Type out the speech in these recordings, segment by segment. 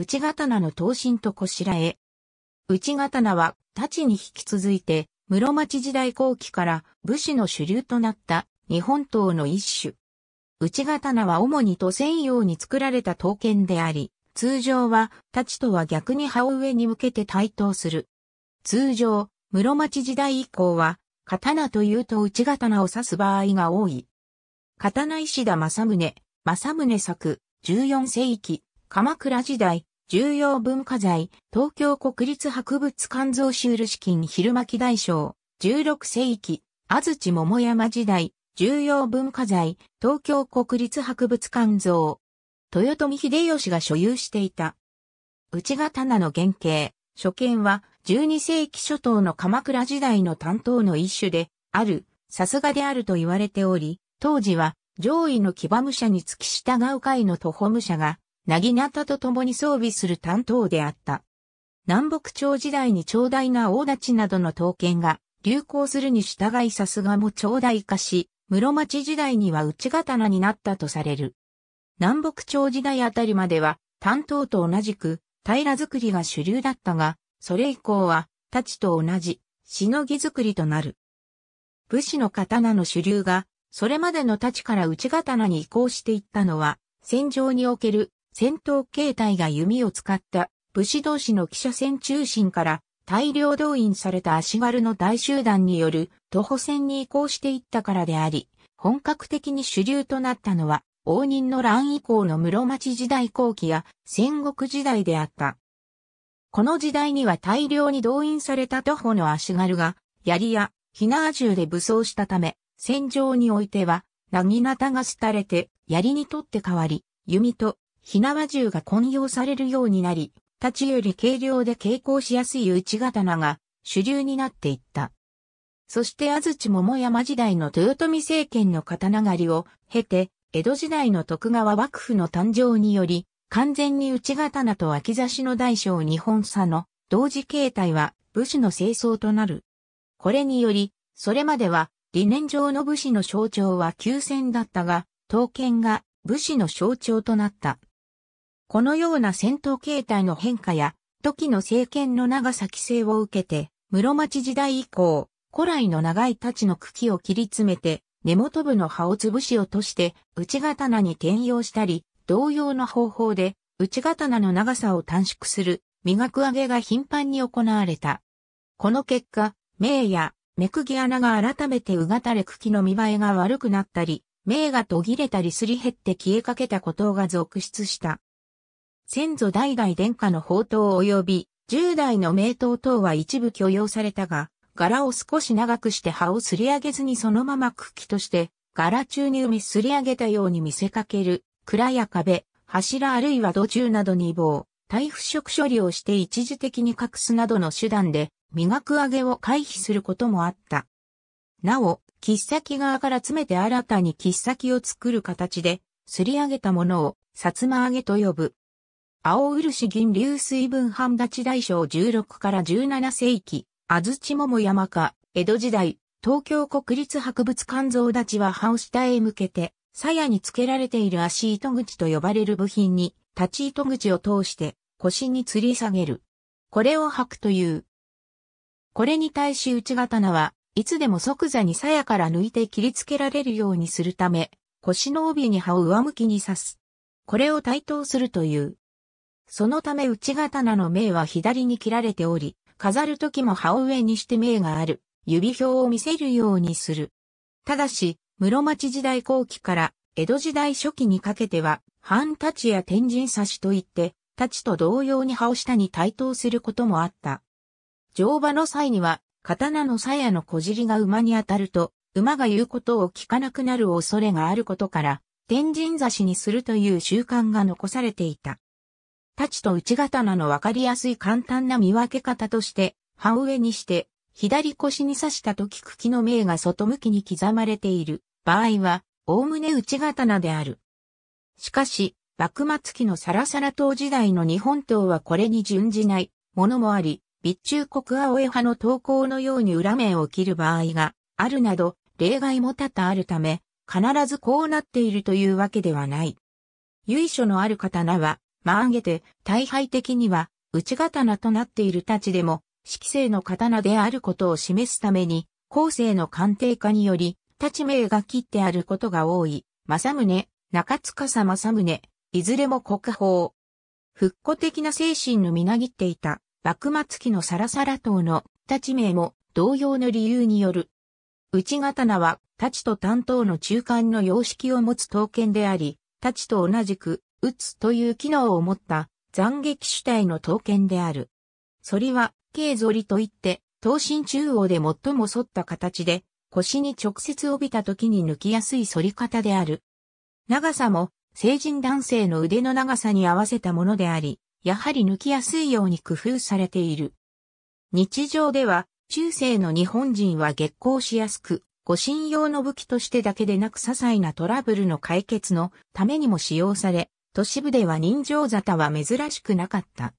内刀の刀身とこしらえ。内刀は、太刀に引き続いて、室町時代後期から武士の主流となった日本刀の一種。内刀は主に都専用に作られた刀剣であり、通常は太刀とは逆に刃を上に向けて対等する。通常、室町時代以降は、刀というと内刀を指す場合が多い。刀石田正宗、正宗作、14世紀、鎌倉時代、重要文化財、東京国立博物館蔵収留資金昼巻大賞、16世紀、安土桃山時代、重要文化財、東京国立博物館像。豊臣秀吉が所有していた。内刀の原型、初見は12世紀初頭の鎌倉時代の担当の一種で、ある、さすがであると言われており、当時は上位の騎馬武者に付き従う会の徒歩武者がなぎなたと共に装備する担当であった。南北朝時代に長大な大立ちなどの刀剣が流行するに従いさすがも長大化し、室町時代には内刀になったとされる。南北朝時代あたりまでは担当と同じく平作りが主流だったが、それ以降は、太刀と同じ、しのぎ作りとなる。武士の刀の主流が、それまでの太刀から内刀に移行していったのは、戦場における戦闘形態が弓を使った武士同士の汽車戦中心から大量動員された足軽の大集団による徒歩戦に移行していったからであり、本格的に主流となったのは、応仁の乱以降の室町時代後期や戦国時代であった。この時代には大量に動員された徒歩の足軽が、槍や火縄銃で武装したため、戦場においては、なぎなたが廃れて、槍にとって代わり、弓と火縄銃が混用されるようになり、立ちより軽量で携行しやすい内刀が主流になっていった。そして安土桃山時代の豊臣政権の刀狩りを経て、江戸時代の徳川幕府の誕生により、完全に内刀と秋差しの大小日本差の同時形態は武士の清掃となる。これにより、それまでは理念上の武士の象徴は休戦だったが、刀剣が武士の象徴となった。このような戦闘形態の変化や、時の政権の長さ規制を受けて、室町時代以降、古来の長い太刀の茎を切り詰めて、根元部の葉を潰し落として内刀に転用したり、同様の方法で内刀の長さを短縮する磨く上げが頻繁に行われた。この結果、銘や目釘穴が改めてうがたれ茎の見栄えが悪くなったり、銘が途切れたりすり減って消えかけたことが続出した。先祖代々殿下の宝刀及び、10代の名刀等は一部許容されたが、柄を少し長くして葉をすり上げずにそのまま茎として、柄中に埋めすり上げたように見せかける、蔵や壁、柱あるいは土中などに棒、耐腐食処理をして一時的に隠すなどの手段で、磨く上げを回避することもあった。なお、切っ先側から詰めて新たに切っ先を作る形で、すり上げたものを、薩摩揚げと呼ぶ。青漆銀流水分半立ち大正16から17世紀、安土桃山か、江戸時代、東京国立博物館像立ちは葉を下へ向けて、鞘につけられている足糸口と呼ばれる部品に、立ち糸口を通して腰に吊り下げる。これを履くという。これに対し内刀はいつでも即座に鞘から抜いて切り付けられるようにするため、腰の帯に葉を上向きに刺す。これを対等するという。そのため内刀の銘は左に切られており、飾る時も葉を上にして銘がある、指表を見せるようにする。ただし、室町時代後期から江戸時代初期にかけては、半太刀や天神差しといって、太刀と同様に葉を下に対等することもあった。乗馬の際には、刀の鞘の小尻が馬に当たると、馬が言うことを聞かなくなる恐れがあることから、天神差しにするという習慣が残されていた。太刀と内刀のわかりやすい簡単な見分け方として、刃上にして、左腰に刺した時茎の銘が外向きに刻まれている場合は、おおむね内刀である。しかし、幕末期のサラサラ島時代の日本刀はこれに準じないものもあり、備中国青江派の投稿のように裏面を切る場合があるなど、例外も多々あるため、必ずこうなっているというわけではない。由緒のある刀は、まあげて、大敗的には、内刀となっている太刀でも、季性の刀であることを示すために、後世の鑑定家により、太刀名が切ってあることが多い、正宗、中塚さ正宗、いずれも国宝。復古的な精神のみなぎっていた、幕末期のサラサラ党の太刀名も同様の理由による。内刀は、太刀と担当の中間の様式を持つ刀剣であり、太刀と同じく、打つという機能を持った斬撃主体の刀剣である。反りは、軽反りといって、刀身中央で最も反った形で、腰に直接帯びた時に抜きやすい反り方である。長さも、成人男性の腕の長さに合わせたものであり、やはり抜きやすいように工夫されている。日常では、中世の日本人は月光しやすく、護身用の武器としてだけでなく些細なトラブルの解決のためにも使用され、都市部では人情沙汰は珍しくなかった。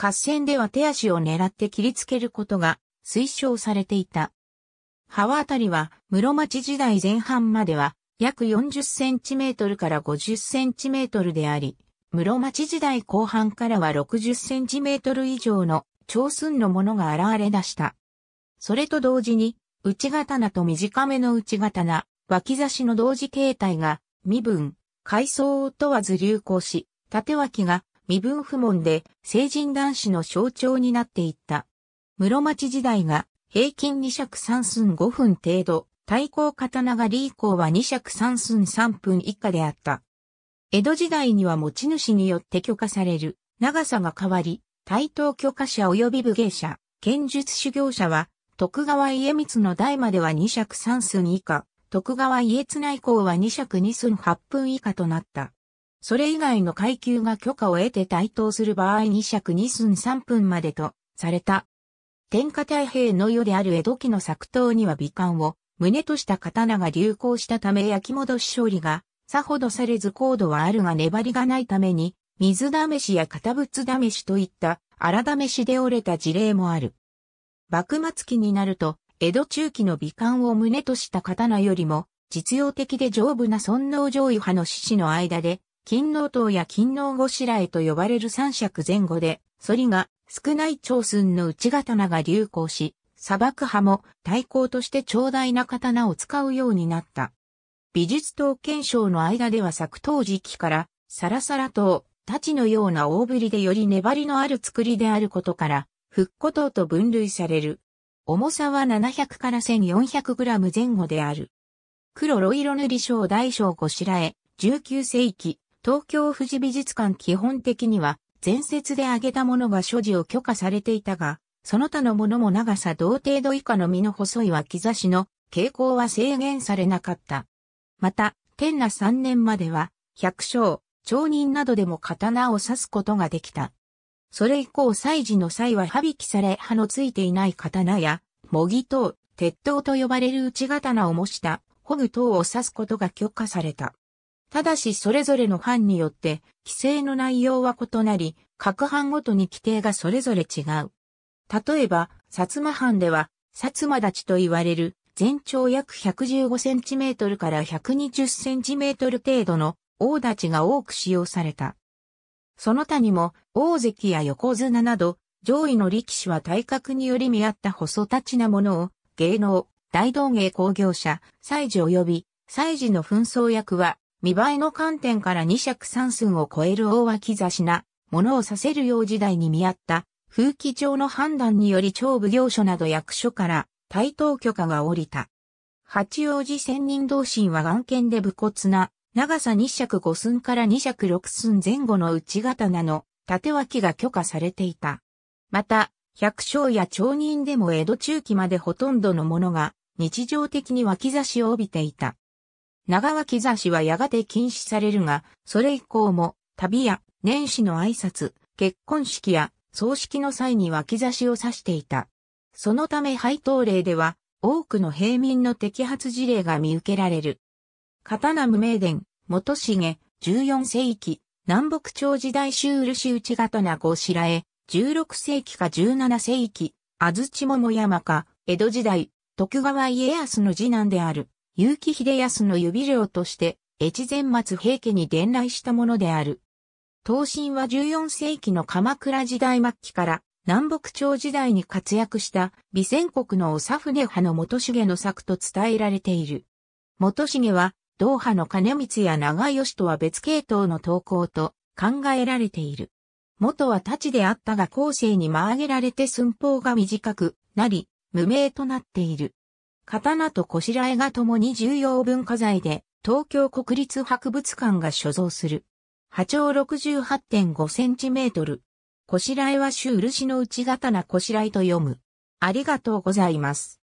合戦では手足を狙って切りつけることが推奨されていた。幅あたりは室町時代前半までは約40センチメートルから50センチメートルであり、室町時代後半からは60センチメートル以上の長寸のものが現れ出した。それと同時に、内刀と短めの内刀、脇差しの同時形態が身分、階層を問わず流行し、縦脇が身分不問で成人男子の象徴になっていった。室町時代が平均2尺3寸5分程度、対抗刀狩り以降は2尺3寸3分以下であった。江戸時代には持ち主によって許可される長さが変わり、対等許可者及び武芸者、剣術修行者は徳川家光の代までは2尺3寸以下、徳川家綱以降は2尺2寸8分以下となった。それ以外の階級が許可を得て対等する場合2尺2寸3分までとされた。天下太平の世である江戸期の作刀には美観を胸とした刀が流行したため焼き戻し勝利がさほどされず高度はあるが粘りがないために水試しや堅物試しといった荒試しで折れた事例もある。幕末期になると江戸中期の美観を旨とした刀よりも、実用的で丈夫な尊王上位派の志士の間で、金王刀や金王後白えと呼ばれる三尺前後で、反りが少ない長寸の内刀が流行し、砂漠派も対抗として長大な刀を使うようになった。美術刀検賞の間では作刀時期から、サラサラ刀、太刀のような大ぶりでより粘りのある作りであることから、復古刀と分類される。重さは700から1400グラム前後である。黒ロイロ塗り小大章こしらえ、19世紀、東京富士美術館基本的には、前節で挙げたものが所持を許可されていたが、その他のものも長さ同程度以下の身の細い脇差しの傾向は制限されなかった。また、天那3年までは、百姓、町人などでも刀を刺すことができた。それ以降祭事の際は刃引きされ刃のついていない刀や、模擬刀、鉄刀と呼ばれる内刀を模したホグ刀を刺すことが許可された。ただしそれぞれの藩によって規制の内容は異なり、各藩ごとに規定がそれぞれ違う。例えば、薩摩藩では、薩摩立ちと言われる全長約 115cm から 120cm 程度の大立ちが多く使用された。その他にも、大関や横綱など、上位の力士は体格により見合った細立ちなものを、芸能、大道芸工業者、祭事及び、祭事の紛争役は、見栄えの観点から二尺三寸を超える大脇差しな、ものをさせるよう時代に見合った、風紀上の判断により超奉行所など役所から、対等許可が下りた。八王子仙人同心は眼見で武骨な、長さ2尺5寸から2尺6寸前後の内刀の縦脇が許可されていた。また、百姓や町人でも江戸中期までほとんどのものが日常的に脇差しを帯びていた。長脇差しはやがて禁止されるが、それ以降も旅や年始の挨拶、結婚式や葬式の際に脇差しを指していた。そのため配当令では多くの平民の摘発事例が見受けられる。刀無名伝、元重、14世紀、南北朝時代州漆内刀五白へ、16世紀か17世紀、安土桃山か、江戸時代、徳川家康の次男である、結城秀康の指領として、越前松平家に伝来したものである。東進は14世紀の鎌倉時代末期から南北朝時代に活躍した備前国の長船派の元重の作と伝えられている。元重はドーハの金光や長吉とは別系統の投稿と考えられている。元は太刀であったが後世に曲げられて寸法が短くなり、無名となっている。刀とこしらえがともに重要文化財で、東京国立博物館が所蔵する。波長68.5センチメートル。こしらえは朱漆の内刀こしらえと読む。ありがとうございます。